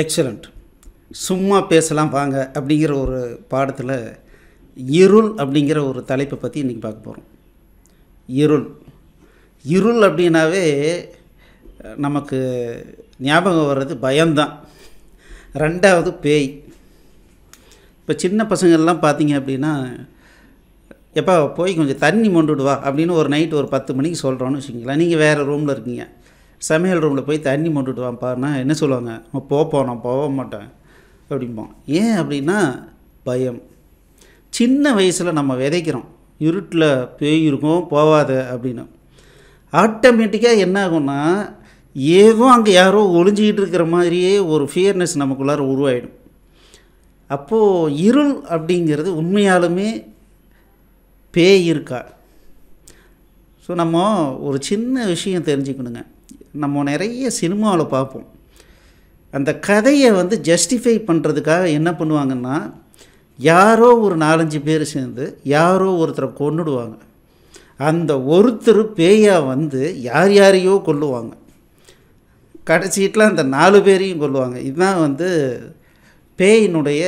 excellent சும்மா பேசலாம் வாங்க அப்படிங்கிற ஒரு பாடத்தில் இருள் அப்படிங்கிற ஒரு தலைப்பை பற்றி இன்றைக்கி பார்க்க போகிறோம் இருள் இருள் அப்படின்னாவே நமக்கு ஞாபகம் வர்றது பயம்தான் ரெண்டாவது பேய் இப்போ சின்ன பசங்கள்லாம் பார்த்தீங்க அப்படின்னா எப்போ போய் கொஞ்சம் தண்ணி மொண்டுடுவா அப்படின்னு ஒரு நைட் ஒரு பத்து மணிக்கு சொல்கிறோன்னு வச்சுக்கிங்களேன் நீங்கள் வேறு ரூமில் இருக்கீங்க சமையல் ரூமில் போய் தண்ணி மொண்டுட்டு வாப்பான்னா என்ன சொல்லுவாங்க போப்போம் நான் போக மாட்டேன் அப்படிம்போம் ஏன் அப்படின்னா பயம் சின்ன வயசில் நம்ம விதைக்கிறோம் இருட்டில் பேய் இருக்கும் போகாத அப்படின்னு ஆட்டோமேட்டிக்காக என்ன ஆகும்னா ஏதோ அங்கே யாரோ ஒளிஞ்சிக்கிட்டு இருக்கிற மாதிரியே ஒரு ஃபியர்னஸ் நமக்குள்ளார உருவாயிடும் அப்போது இருள் அப்படிங்கிறது உண்மையாலுமே பேய் இருக்கா ஸோ நம்ம ஒரு சின்ன விஷயம் தெரிஞ்சுக்கணுங்க நம்ம நிறைய சினிமாவில் பார்ப்போம் அந்த கதையை வந்து ஜஸ்டிஃபை பண்ணுறதுக்காக என்ன பண்ணுவாங்கன்னா யாரோ ஒரு நாலஞ்சு பேர் சேர்ந்து யாரோ ஒருத்தரை கொண்டுடுவாங்க அந்த ஒருத்தர் பேயாக வந்து யார் யாரையோ கொல்லுவாங்க கடைசிட்டில் அந்த நாலு பேரையும் கொல்லுவாங்க இதுதான் வந்து பேயினுடைய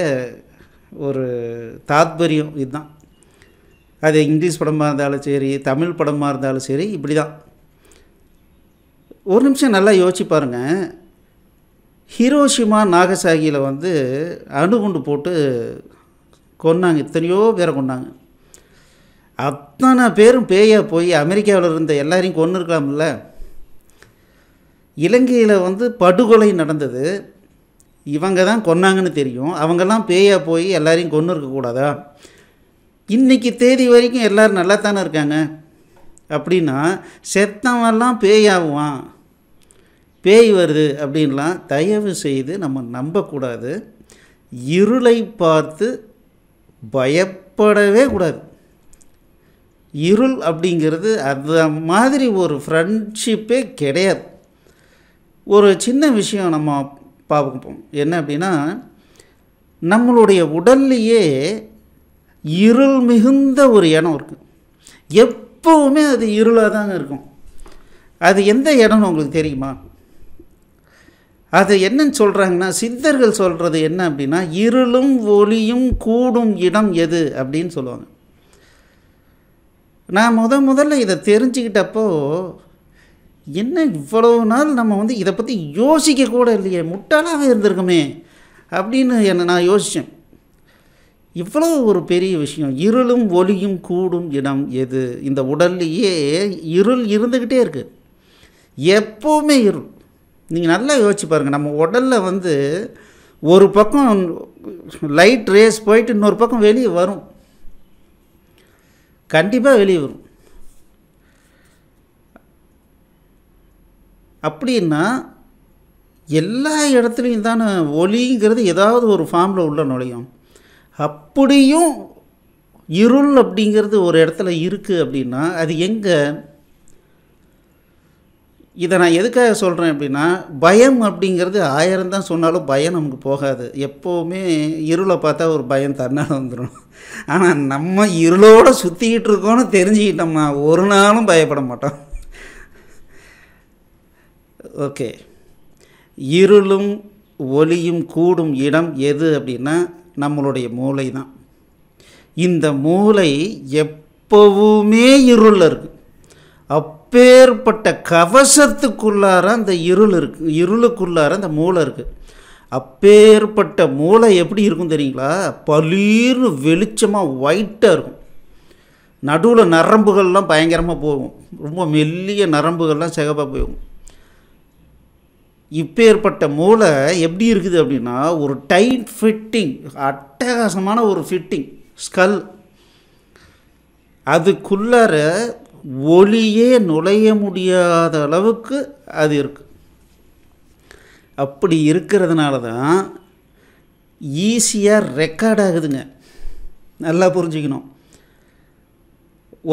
ஒரு தாத்பரியம் இதுதான் அது இங்கிலீஷ் படமாக இருந்தாலும் சரி தமிழ் படமாக இருந்தாலும் சரி இப்படி தான் ஒரு நிமிஷம் நல்லா யோசிச்சு பாருங்கள் ஹீரோஷிமா நாகசாகியில் வந்து அணுகுண்டு போட்டு கொன்னாங்க எத்தனையோ பேரை கொண்டாங்க அத்தனை பேரும் பேயாக போய் அமெரிக்காவில் இருந்த எல்லாரையும் கொன்று இருக்கலாம்ல இலங்கையில் வந்து படுகொலை நடந்தது இவங்க தான் கொன்னாங்கன்னு தெரியும் அவங்கெல்லாம் பேயா போய் எல்லாரையும் கொன்று இருக்கக்கூடாதா இன்றைக்கி தேதி வரைக்கும் எல்லோரும் நல்லா தானே இருக்காங்க அப்படின்னா செத்தவெல்லாம் பேயாகுவான் பேய் வருது அப்படின்லாம் தயவு செய்து நம்ம நம்பக்கூடாது இருளை பார்த்து பயப்படவே கூடாது இருள் அப்படிங்கிறது அந்த மாதிரி ஒரு ஃப்ரெண்ட்ஷிப்பே கிடையாது ஒரு சின்ன விஷயம் நம்ம பார்ப்போம் என்ன அப்படின்னா நம்மளுடைய உடல்லையே இருள் மிகுந்த ஒரு இடம் இருக்குது எப் எப்போவுமே அது இருளாக தாங்க இருக்கும் அது எந்த இடம்னு உங்களுக்கு தெரியுமா அது என்னன்னு சொல்கிறாங்கன்னா சித்தர்கள் சொல்கிறது என்ன அப்படின்னா இருளும் ஒளியும் கூடும் இடம் எது அப்படின்னு சொல்லுவாங்க நான் முத முதல்ல இதை தெரிஞ்சுக்கிட்டப்போ என்ன இவ்வளவு நாள் நம்ம வந்து இதை பற்றி யோசிக்க கூட இல்லையே முட்டாளாக இருந்திருக்குமே அப்படின்னு என்னை நான் யோசித்தேன் இவ்வளோ ஒரு பெரிய விஷயம் இருளும் ஒளியும் கூடும் இடம் எது இந்த உடல்லையே இருள் இருந்துக்கிட்டே இருக்குது எப்போவுமே இருள் நீங்கள் நல்லா யோசிச்சு பாருங்கள் நம்ம உடலில் வந்து ஒரு பக்கம் லைட் ரேஸ் போயிட்டு இன்னொரு பக்கம் வெளியே வரும் கண்டிப்பாக வெளியே வரும் அப்படின்னா எல்லா இடத்துலையும் தானே ஒலிங்கிறது ஏதாவது ஒரு ஃபார்மில் உள்ள நுழையும் அப்படியும் இருள் அப்படிங்கிறது ஒரு இடத்துல இருக்குது அப்படின்னா அது எங்கே இதை நான் எதுக்காக சொல்கிறேன் அப்படின்னா பயம் அப்படிங்கிறது ஆயிரம் தான் சொன்னாலும் பயம் நமக்கு போகாது எப்போவுமே இருளை பார்த்தா ஒரு பயம் தன்னால் வந்துடும் ஆனால் நம்ம இருளோடு சுற்றிக்கிட்டு இருக்கோன்னு தெரிஞ்சுக்கிட்டோம்னா ஒரு நாளும் பயப்பட மாட்டோம் ஓகே இருளும் ஒளியும் கூடும் இடம் எது அப்படின்னா நம்மளுடைய மூளை தான் இந்த மூளை எப்பவுமே இருளில் இருக்குது அப்பேற்பட்ட கவசத்துக்குள்ளார அந்த இருள் இருக்குது இருளுக்குள்ளார அந்த மூளை இருக்குது அப்பேற்பட்ட மூளை எப்படி இருக்கும் தெரியுங்களா பலீர்னு வெளிச்சமாக ஒயிட்டாக இருக்கும் நடுவில் நரம்புகள்லாம் பயங்கரமாக போகும் ரொம்ப மெல்லிய நரம்புகள்லாம் சிகப்பாக போகும் இப்பேற்பட்ட மூளை எப்படி இருக்குது அப்படின்னா ஒரு டைட் ஃபிட்டிங் அட்டகாசமான ஒரு ஃபிட்டிங் ஸ்கல் அதுக்குள்ளார ஒளியே நுழைய முடியாத அளவுக்கு அது இருக்குது அப்படி இருக்கிறதுனால தான் ஈஸியாக ரெக்கார்ட் ஆகுதுங்க நல்லா புரிஞ்சுக்கணும்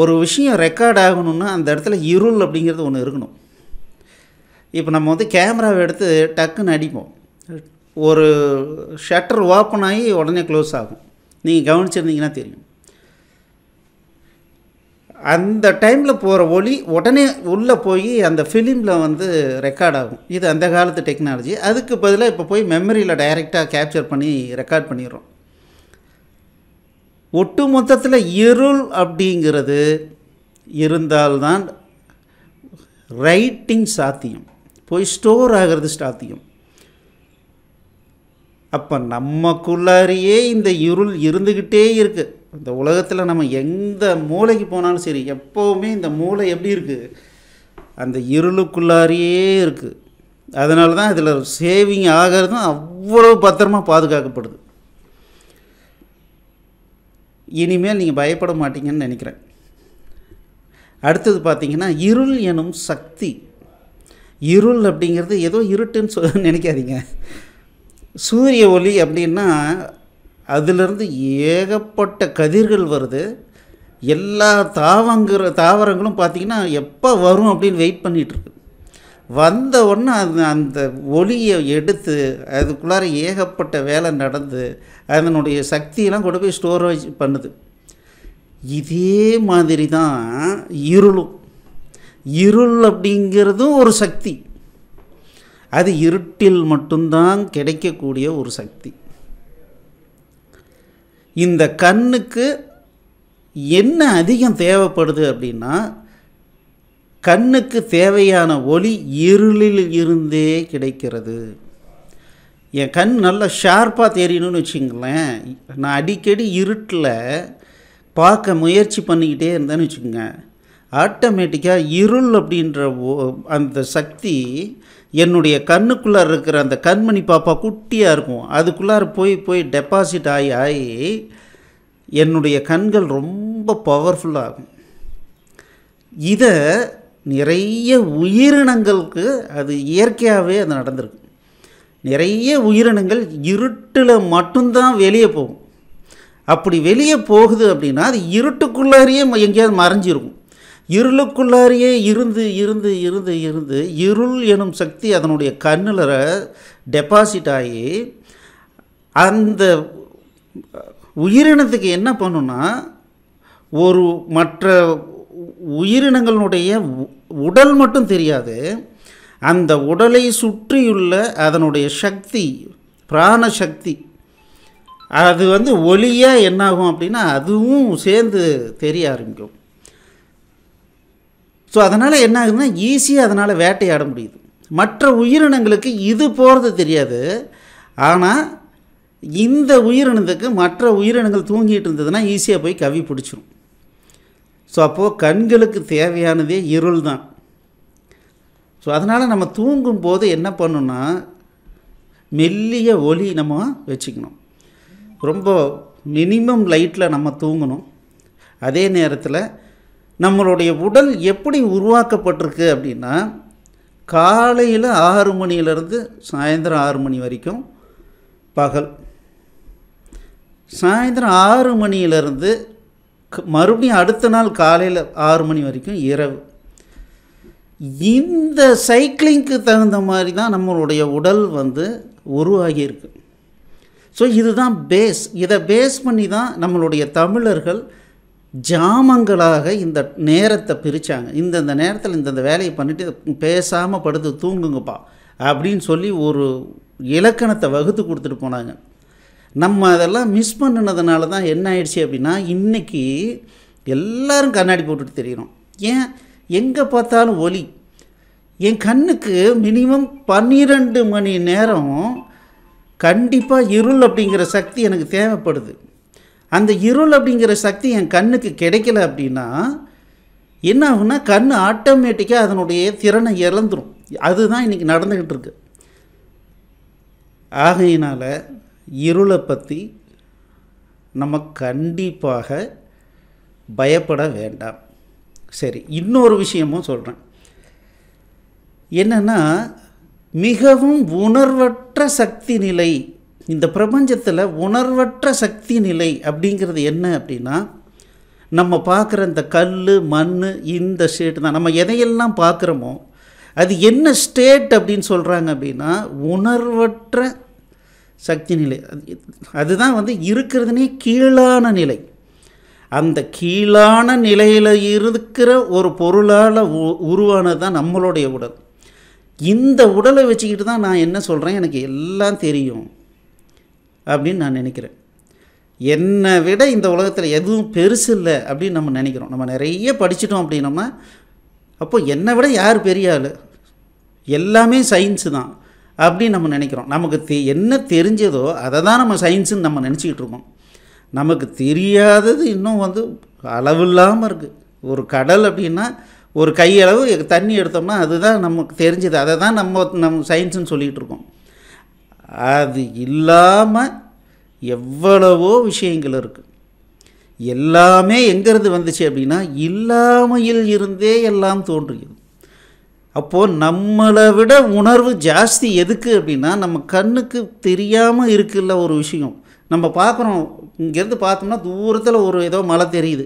ஒரு விஷயம் ரெக்கார்ட் ஆகணுன்னா அந்த இடத்துல இருள் அப்படிங்கிறது ஒன்று இருக்கணும் இப்போ நம்ம வந்து கேமராவை எடுத்து டக்குன்னு அடிப்போம் ஒரு ஷட்டர் ஓப்பன் ஆகி உடனே க்ளோஸ் ஆகும் நீங்கள் கவனிச்சிருந்தீங்கன்னா தெரியும் அந்த டைமில் போகிற ஒளி உடனே உள்ளே போய் அந்த ஃபிலிமில் வந்து ரெக்கார்ட் ஆகும் இது அந்த காலத்து டெக்னாலஜி அதுக்கு பதிலாக இப்போ போய் மெமரியில் டைரெக்டாக கேப்சர் பண்ணி ரெக்கார்ட் பண்ணிடுறோம் ஒட்டு மொத்தத்தில் இருள் அப்படிங்கிறது இருந்தால்தான் ரைட்டிங் சாத்தியம் போய் ஸ்டோர் ஆகிறது ஸ்டாத்தியம் அப்போ நம்மக்குள்ளாரியே இந்த இருள் இருந்துக்கிட்டே இருக்குது இந்த உலகத்தில் நம்ம எந்த மூளைக்கு போனாலும் சரி எப்போவுமே இந்த மூளை எப்படி இருக்குது அந்த இருளுக்குள்ளாரியே இருக்குது அதனால தான் இதில் சேவிங் ஆகிறதும் அவ்வளோ பத்திரமாக பாதுகாக்கப்படுது இனிமேல் நீங்கள் பயப்பட மாட்டீங்கன்னு நினைக்கிறேன் அடுத்தது பார்த்தீங்கன்னா இருள் எனும் சக்தி இருள் அப்படிங்கிறது ஏதோ இருட்டுன்னு சொல்ல நினைக்காதீங்க சூரிய ஒளி அப்படின்னா அதிலிருந்து ஏகப்பட்ட கதிர்கள் வருது எல்லா தாவங்கிற தாவரங்களும் பார்த்திங்கன்னா எப்போ வரும் அப்படின்னு வெயிட் பண்ணிகிட்ருக்கு வந்த உடனே அது அந்த ஒளியை எடுத்து அதுக்குள்ளார ஏகப்பட்ட வேலை நடந்து அதனுடைய சக்தியெல்லாம் கொண்டு போய் ஸ்டோரேஜ் பண்ணுது இதே மாதிரி தான் இருளும் இருள் அப்படிங்கிறதும் ஒரு சக்தி அது இருட்டில் மட்டும்தான் கிடைக்கக்கூடிய ஒரு சக்தி இந்த கண்ணுக்கு என்ன அதிகம் தேவைப்படுது அப்படின்னா கண்ணுக்கு தேவையான ஒளி இருளில் இருந்தே கிடைக்கிறது என் கண் நல்லா ஷார்ப்பாக தெரியணும்னு வச்சுங்களேன் நான் அடிக்கடி இருட்டில் பார்க்க முயற்சி பண்ணிக்கிட்டே இருந்தேன்னு வச்சுக்கோங்க ஆட்டோமேட்டிக்காக இருள் அப்படின்ற அந்த சக்தி என்னுடைய கண்ணுக்குள்ளார இருக்கிற அந்த கண்மணி பாப்பா குட்டியாக இருக்கும் அதுக்குள்ளார போய் போய் டெபாசிட் ஆகி ஆகி என்னுடைய கண்கள் ரொம்ப பவர்ஃபுல்லாகும் இதை நிறைய உயிரினங்களுக்கு அது இயற்கையாகவே அது நடந்திருக்கு நிறைய உயிரினங்கள் இருட்டில் மட்டும்தான் வெளியே போகும் அப்படி வெளியே போகுது அப்படின்னா அது இருட்டுக்குள்ளாரியே எங்கேயாவது மறைஞ்சிருக்கும் இருளுக்குள்ளாரியே இருந்து இருந்து இருந்து இருந்து இருள் எனும் சக்தி அதனுடைய கண்ணில் டெபாசிட் ஆகி அந்த உயிரினத்துக்கு என்ன பண்ணுன்னா ஒரு மற்ற உயிரினங்களுடைய உடல் மட்டும் தெரியாது அந்த உடலை சுற்றியுள்ள அதனுடைய சக்தி பிராண சக்தி அது வந்து ஒளியாக என்னாகும் அப்படின்னா அதுவும் சேர்ந்து தெரிய ஆரம்பிக்கும் ஸோ அதனால் என்ன ஆகுதுன்னா ஈஸியாக அதனால் வேட்டையாட முடியுது மற்ற உயிரினங்களுக்கு இது போகிறது தெரியாது ஆனால் இந்த உயிரினத்துக்கு மற்ற உயிரினங்கள் தூங்கிட்டு இருந்ததுன்னா ஈஸியாக போய் கவி பிடிச்சிரும் ஸோ அப்போது கண்களுக்கு தேவையானதே இருள் தான் ஸோ அதனால் நம்ம தூங்கும் போது என்ன பண்ணணும்னா மெல்லிய ஒலி நம்ம வச்சுக்கணும் ரொம்ப மினிமம் லைட்டில் நம்ம தூங்கணும் அதே நேரத்தில் நம்மளுடைய உடல் எப்படி உருவாக்கப்பட்டிருக்கு அப்படின்னா காலையில் ஆறு மணியிலேருந்து சாயந்தரம் ஆறு மணி வரைக்கும் பகல் சாயந்தரம் ஆறு மணியிலேருந்து மறுபடியும் அடுத்த நாள் காலையில் ஆறு மணி வரைக்கும் இரவு இந்த சைக்கிளிங்க்கு தகுந்த மாதிரி தான் நம்மளுடைய உடல் வந்து உருவாகியிருக்கு ஸோ இதுதான் பேஸ் இதை பேஸ் பண்ணி தான் நம்மளுடைய தமிழர்கள் ஜாமங்களாக இந்த நேரத்தை பிரித்தாங்க இந்தந்த நேரத்தில் இந்தந்த வேலையை பண்ணிவிட்டு பேசாமல் படுத்து தூங்குங்கப்பா அப்படின்னு சொல்லி ஒரு இலக்கணத்தை வகுத்து கொடுத்துட்டு போனாங்க நம்ம அதெல்லாம் மிஸ் பண்ணினதுனால தான் என்ன ஆயிடுச்சு அப்படின்னா இன்றைக்கி எல்லோரும் கண்ணாடி போட்டுட்டு தெரியிறோம் ஏன் எங்கே பார்த்தாலும் ஒலி என் கண்ணுக்கு மினிமம் பன்னிரெண்டு மணி நேரம் கண்டிப்பாக இருள் அப்படிங்கிற சக்தி எனக்கு தேவைப்படுது அந்த இருள் அப்படிங்கிற சக்தி என் கண்ணுக்கு கிடைக்கல அப்படின்னா என்ன ஆகுனா கண் ஆட்டோமேட்டிக்காக அதனுடைய திறனை இழந்துடும் அதுதான் இன்றைக்கி நடந்துக்கிட்டு இருக்கு ஆகையினால் இருளை பற்றி நம்ம கண்டிப்பாக பயப்பட வேண்டாம் சரி இன்னொரு விஷயமும் சொல்கிறேன் என்னென்னா மிகவும் உணர்வற்ற சக்தி நிலை இந்த பிரபஞ்சத்தில் உணர்வற்ற சக்தி நிலை அப்படிங்கிறது என்ன அப்படின்னா நம்ம பார்க்குற இந்த கல் மண் இந்த ஸ்டேட் தான் நம்ம எதையெல்லாம் பார்க்குறோமோ அது என்ன ஸ்டேட் அப்படின்னு சொல்கிறாங்க அப்படின்னா உணர்வற்ற சக்தி நிலை அதுதான் வந்து இருக்கிறதுனே கீழான நிலை அந்த கீழான நிலையில் இருக்கிற ஒரு பொருளால் உருவானது தான் நம்மளுடைய உடல் இந்த உடலை வச்சுக்கிட்டு தான் நான் என்ன சொல்கிறேன் எனக்கு எல்லாம் தெரியும் அப்படின்னு நான் நினைக்கிறேன் என்னை விட இந்த உலகத்தில் எதுவும் பெருசு இல்லை அப்படின்னு நம்ம நினைக்கிறோம் நம்ம நிறைய படிச்சிட்டோம் அப்படின்னோம்னா அப்போ என்னை விட யார் பெரிய ஆள் எல்லாமே சயின்ஸு தான் அப்படின்னு நம்ம நினைக்கிறோம் நமக்கு தெ என்ன தெரிஞ்சதோ அதை தான் நம்ம சயின்ஸுன்னு நம்ம நினச்சிக்கிட்டு இருக்கோம் நமக்கு தெரியாதது இன்னும் வந்து அளவு இல்லாமல் இருக்குது ஒரு கடல் அப்படின்னா ஒரு கையளவு தண்ணி எடுத்தோம்னா அதுதான் நமக்கு தெரிஞ்சது அதை தான் நம்ம நம்ம சயின்ஸுன்னு சொல்லிகிட்டு இருக்கோம் அது இல்லாமல் எவ்வளவோ விஷயங்கள் இருக்குது எல்லாமே எங்கேருந்து வந்துச்சு அப்படின்னா இல்லாமையில் இருந்தே எல்லாம் தோன்றுகிறது அப்போது நம்மளை விட உணர்வு ஜாஸ்தி எதுக்கு அப்படின்னா நம்ம கண்ணுக்கு தெரியாமல் இருக்குல்ல ஒரு விஷயம் நம்ம பார்க்குறோம் இங்கேருந்து பார்த்தோம்னா தூரத்தில் ஒரு ஏதோ மழை தெரியுது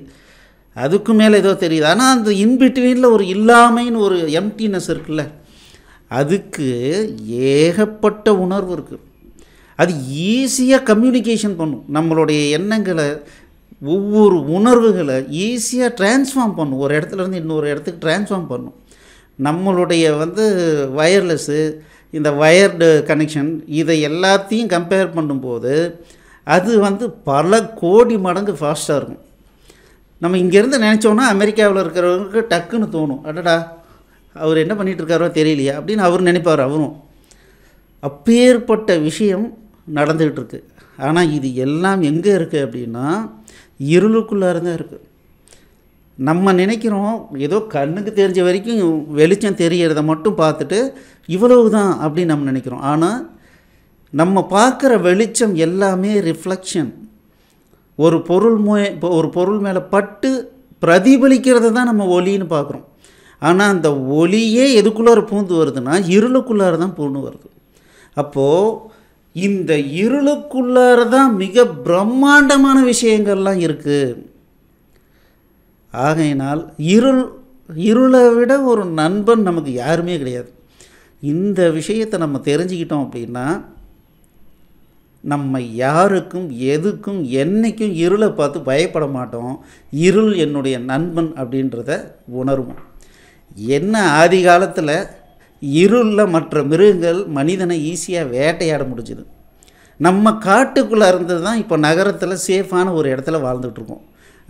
அதுக்கு மேலே ஏதோ தெரியுது ஆனால் அந்த இன்பிட்வீனில் ஒரு இல்லாமைன்னு ஒரு எம்டினஸ் இருக்குல்ல அதுக்கு ஏகப்பட்ட உணர்வு இருக்குது அது ஈஸியாக கம்யூனிகேஷன் பண்ணும் நம்மளுடைய எண்ணங்களை ஒவ்வொரு உணர்வுகளை ஈஸியாக டிரான்ஸ்ஃபார்ம் பண்ணும் ஒரு இடத்துலேருந்து இன்னொரு இடத்துக்கு டிரான்ஸ்ஃபார்ம் பண்ணும் நம்மளுடைய வந்து வயர்லெஸ்ஸு இந்த வயர்டு கனெக்ஷன் இதை எல்லாத்தையும் கம்பேர் பண்ணும்போது அது வந்து பல கோடி மடங்கு ஃபாஸ்ட்டாக இருக்கும் நம்ம இங்கேருந்து நினச்சோன்னா அமெரிக்காவில் இருக்கிறவங்களுக்கு டக்குன்னு தோணும் அடடா அவர் என்ன இருக்காரோ தெரியலையா அப்படின்னு அவர் நினைப்பார் அவரும் அப்பேற்பட்ட விஷயம் நடந்துக்கிட்டு இருக்கு ஆனால் இது எல்லாம் எங்கே இருக்குது அப்படின்னா இருளுக்குள்ளார தான் இருக்குது நம்ம நினைக்கிறோம் ஏதோ கண்ணுக்கு தெரிஞ்ச வரைக்கும் வெளிச்சம் தெரியறத மட்டும் பார்த்துட்டு இவ்வளவு தான் அப்படின்னு நம்ம நினைக்கிறோம் ஆனால் நம்ம பார்க்குற வெளிச்சம் எல்லாமே ரிஃப்ளெக்ஷன் ஒரு பொருள் மே ஒரு பொருள் மேலே பட்டு பிரதிபலிக்கிறது தான் நம்ம ஒலின்னு பார்க்குறோம் ஆனால் அந்த ஒளியே எதுக்குள்ளார பூந்து வருதுன்னா இருளுக்குள்ளார தான் பூந்து வருது அப்போது இந்த இருளுக்குள்ளார தான் மிக பிரம்மாண்டமான விஷயங்கள்லாம் இருக்குது ஆகையினால் இருள் இருளை விட ஒரு நண்பன் நமக்கு யாருமே கிடையாது இந்த விஷயத்தை நம்ம தெரிஞ்சுக்கிட்டோம் அப்படின்னா நம்ம யாருக்கும் எதுக்கும் என்றைக்கும் இருளை பார்த்து பயப்பட மாட்டோம் இருள் என்னுடைய நண்பன் அப்படின்றத உணர்வோம் என்ன ஆதி காலத்தில் இருளில் மற்ற மிருகங்கள் மனிதனை ஈஸியாக வேட்டையாட முடிஞ்சுது நம்ம காட்டுக்குள்ளே இருந்தது தான் இப்போ நகரத்தில் சேஃபான ஒரு இடத்துல வாழ்ந்துட்டுருக்கோம்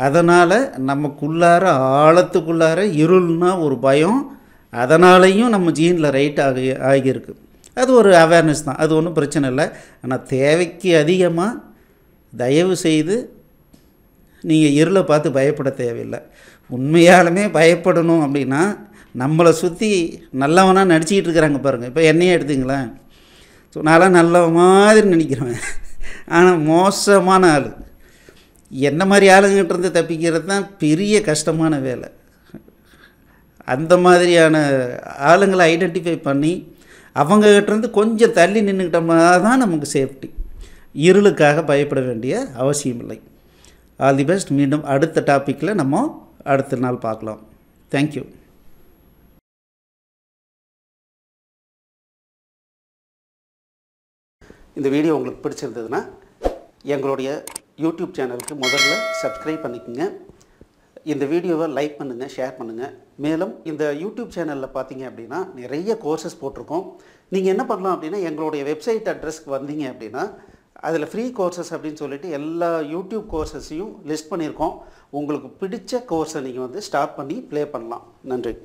அதனால் நமக்குள்ளார ஆழத்துக்குள்ளார இருள்னா ஒரு பயம் அதனாலையும் நம்ம ஜீனில் ரைட் ஆகி ஆகியிருக்கு அது ஒரு அவேர்னஸ் தான் அது ஒன்றும் பிரச்சனை இல்லை ஆனால் தேவைக்கு அதிகமாக தயவு செய்து நீங்கள் இருளை பார்த்து பயப்பட தேவையில்லை உண்மையாலுமே பயப்படணும் அப்படின்னா நம்மளை சுற்றி நல்லவனாக நடிச்சிக்கிட்டு இருக்கிறாங்க பாருங்கள் இப்போ என்னையே எடுத்துங்களேன் ஸோ நான்லாம் நல்ல மாதிரி நினைக்கிறேன் ஆனால் மோசமான ஆள் என்ன மாதிரி ஆளுங்கிட்டேருந்து தப்பிக்கிறது தான் பெரிய கஷ்டமான வேலை அந்த மாதிரியான ஆளுங்களை ஐடென்டிஃபை பண்ணி அவங்கக்கிட்டேருந்து கொஞ்சம் தள்ளி நின்றுக்கிட்டோம்னா தான் நமக்கு சேஃப்டி இருளுக்காக பயப்பட வேண்டிய அவசியம் இல்லை ஆல் தி பெஸ்ட் மீண்டும் அடுத்த டாப்பிக்கில் நம்ம அடுத்த நாள் பார்க்கலாம் தேங்க்யூ இந்த வீடியோ உங்களுக்கு பிடிச்சிருந்ததுன்னா எங்களுடைய யூடியூப் சேனலுக்கு முதல்ல சப்ஸ்கிரைப் பண்ணிக்கோங்க இந்த வீடியோவை லைக் பண்ணுங்கள் ஷேர் பண்ணுங்கள் மேலும் இந்த யூடியூப் சேனலில் பார்த்தீங்க அப்படின்னா நிறைய கோர்சஸ் போட்டிருக்கோம் நீங்கள் என்ன பண்ணலாம் அப்படின்னா எங்களுடைய வெப்சைட் அட்ரஸ்க்கு வந்தீங்க அப்படின்னா அதில் ஃப்ரீ கோர்சஸ் அப்படின்னு சொல்லிட்டு எல்லா யூடியூப் கோர்சஸையும் லிஸ்ட் பண்ணியிருக்கோம் உங்களுக்கு பிடித்த கோர்ஸை நீங்கள் வந்து ஸ்டார்ட் பண்ணி ப்ளே பண்ணலாம் நன்றி